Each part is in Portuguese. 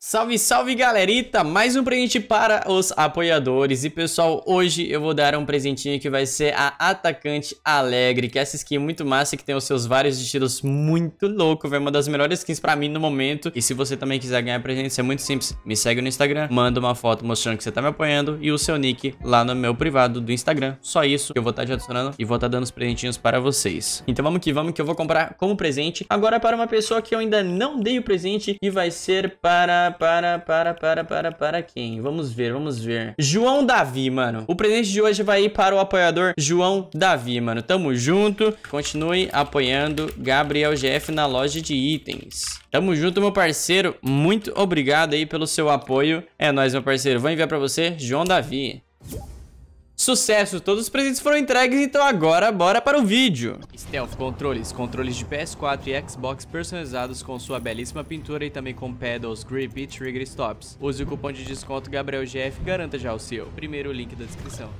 Salve, salve galerita! Mais um presente para os apoiadores. E pessoal, hoje eu vou dar um presentinho que vai ser a Atacante Alegre, que é essa skin muito massa, que tem os seus vários estilos muito louco, velho. Uma das melhores skins pra mim no momento. E se você também quiser ganhar presente, é muito simples. Me segue no Instagram, manda uma foto mostrando que você tá me apoiando e o seu nick lá no meu privado do Instagram. Só isso que eu vou estar tá te adicionando e vou estar tá dando os presentinhos para vocês. Então vamos que vamos, que eu vou comprar como presente. Agora é para uma pessoa que eu ainda não dei o presente e vai ser para para, para, para, para, para, quem? Vamos ver, vamos ver. João Davi, mano. O presente de hoje vai ir para o apoiador João Davi, mano. Tamo junto. Continue apoiando Gabriel GF na loja de itens. Tamo junto, meu parceiro. Muito obrigado aí pelo seu apoio. É nóis, meu parceiro. Vou enviar para você, João Davi. Sucesso, todos os presentes foram entregues, então agora bora para o vídeo. Stealth Controles, controles de PS4 e Xbox personalizados com sua belíssima pintura e também com pedals, grip e trigger stops. Use o cupom de desconto GabrielGF e garanta já o seu. Primeiro link da descrição.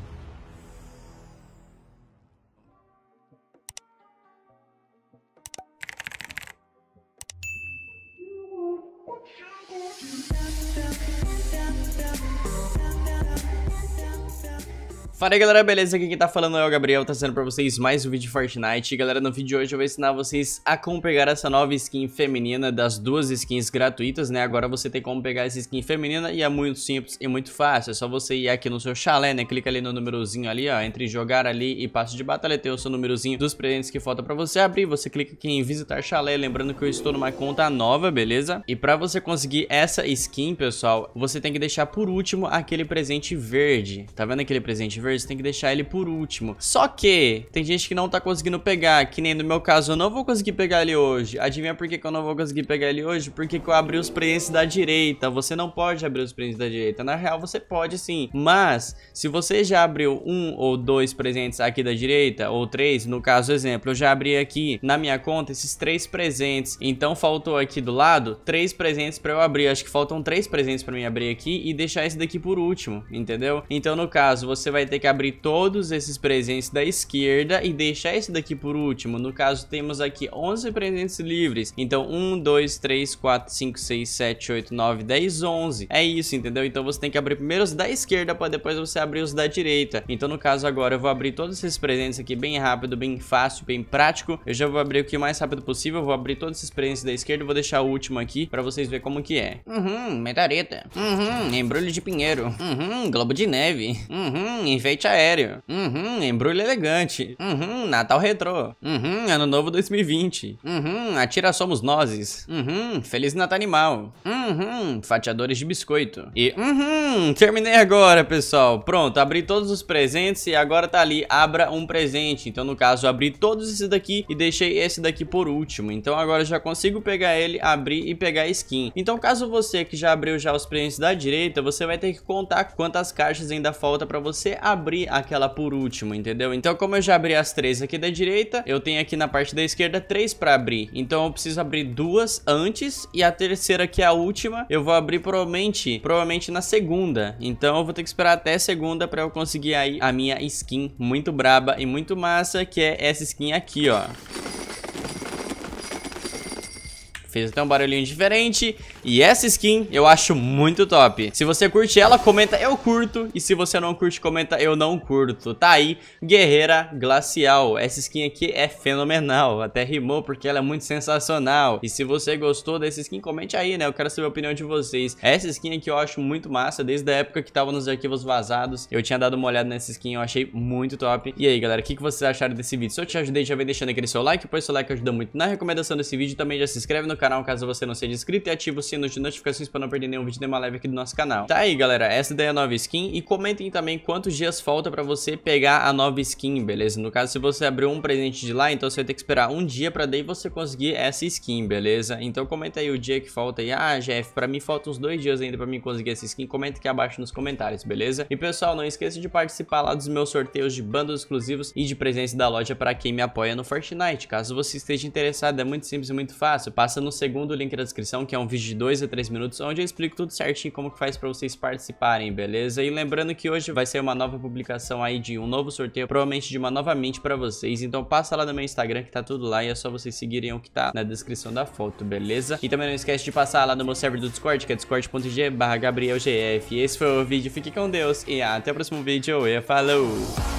Fala aí galera, beleza? Aqui quem tá falando é o Gabriel, trazendo tá pra vocês mais um vídeo de Fortnite. E, galera, no vídeo de hoje eu vou ensinar vocês a como pegar essa nova skin feminina das duas skins gratuitas, né? Agora você tem como pegar essa skin feminina e é muito simples e muito fácil. É só você ir aqui no seu chalé, né? Clica ali no númerozinho ali, ó, entre jogar ali e passo de batalha, tem o seu númerozinho dos presentes que falta pra você abrir. Você clica aqui em visitar chalé, lembrando que eu estou numa conta nova, beleza? E pra você conseguir essa skin, pessoal, você tem que deixar por último aquele presente verde. Tá vendo aquele presente verde? você tem que deixar ele por último. Só que tem gente que não tá conseguindo pegar, que nem no meu caso, eu não vou conseguir pegar ele hoje. Adivinha por que, que eu não vou conseguir pegar ele hoje? Porque eu abri os preenches da direita. Você não pode abrir os preenches da direita. Na real, você pode sim. Mas, se você já abriu um ou dois presentes aqui da direita, ou três, no caso, exemplo, eu já abri aqui na minha conta esses três presentes. Então, faltou aqui do lado três presentes pra eu abrir. Acho que faltam três presentes pra mim abrir aqui e deixar esse daqui por último, entendeu? Então, no caso, você vai ter ter que abrir todos esses presentes da esquerda e deixar esse daqui por último. No caso, temos aqui 11 presentes livres. Então, 1, 2, 3, 4, 5, 6, 7, 8, 9, 10, 11. É isso, entendeu? Então, você tem que abrir primeiro os da esquerda para depois você abrir os da direita. Então, no caso, agora eu vou abrir todos esses presentes aqui bem rápido, bem fácil, bem prático. Eu já vou abrir o que é mais rápido possível. Eu vou abrir todos esses presentes da esquerda e vou deixar o último aqui para vocês verem como que é. Uhum, metareta. Uhum, embrulho de pinheiro. Uhum, globo de neve. Uhum, enfeite enfeite aéreo. Uhum, embrulho elegante. Uhum, Natal retrô. Uhum, Ano Novo 2020. Uhum, atira somos nozes. Uhum, Feliz Natal Animal. Uhum, fatiadores de biscoito. E uhum, terminei agora, pessoal. Pronto, abri todos os presentes e agora tá ali, abra um presente. Então, no caso, abri todos esses daqui e deixei esse daqui por último. Então, agora já consigo pegar ele, abrir e pegar a skin. Então, caso você que já abriu já os presentes da direita, você vai ter que contar quantas caixas ainda falta pra você abrir abrir aquela por último, entendeu? Então como eu já abri as três aqui da direita, eu tenho aqui na parte da esquerda três pra abrir. Então eu preciso abrir duas antes e a terceira, que é a última, eu vou abrir provavelmente, provavelmente na segunda. Então eu vou ter que esperar até segunda pra eu conseguir aí a minha skin muito braba e muito massa, que é essa skin aqui, ó. Fez até um barulhinho diferente. E essa skin eu acho muito top. Se você curte ela, comenta eu curto. E se você não curte, comenta eu não curto. Tá aí, Guerreira Glacial. Essa skin aqui é fenomenal. Até rimou porque ela é muito sensacional. E se você gostou dessa skin, comente aí, né? Eu quero saber a opinião de vocês. Essa skin aqui eu acho muito massa. Desde a época que tava nos arquivos vazados, eu tinha dado uma olhada nessa skin. Eu achei muito top. E aí, galera, o que, que vocês acharam desse vídeo? Se eu te ajudei, já vem deixando aquele seu like. Pois seu like ajuda muito na recomendação desse vídeo. Também já se inscreve no canal caso você não seja inscrito e ative o sino de notificações para não perder nenhum vídeo de uma live aqui do nosso canal. Tá aí, galera, essa daí é a nova skin e comentem também quantos dias falta para você pegar a nova skin, beleza? No caso, se você abriu um presente de lá, então você vai ter que esperar um dia para daí você conseguir essa skin, beleza? Então comenta aí o dia que falta aí. Ah, Jeff, para mim faltam uns dois dias ainda para mim conseguir essa skin. Comenta aqui abaixo nos comentários, beleza? E pessoal, não esqueça de participar lá dos meus sorteios de bandos exclusivos e de presentes da loja para quem me apoia no Fortnite. Caso você esteja interessado, é muito simples e muito fácil. Passa no no segundo link da descrição, que é um vídeo de 2 a 3 minutos, onde eu explico tudo certinho como que faz para vocês participarem, beleza? E lembrando que hoje vai ser uma nova publicação aí de um novo sorteio, provavelmente de uma nova mint para vocês, então passa lá no meu Instagram que tá tudo lá e é só vocês seguirem o que tá na descrição da foto, beleza? E também não esquece de passar lá no meu server do Discord, que é discord.g gabrielgf. Esse foi o vídeo, fique com Deus e até o próximo vídeo e falou!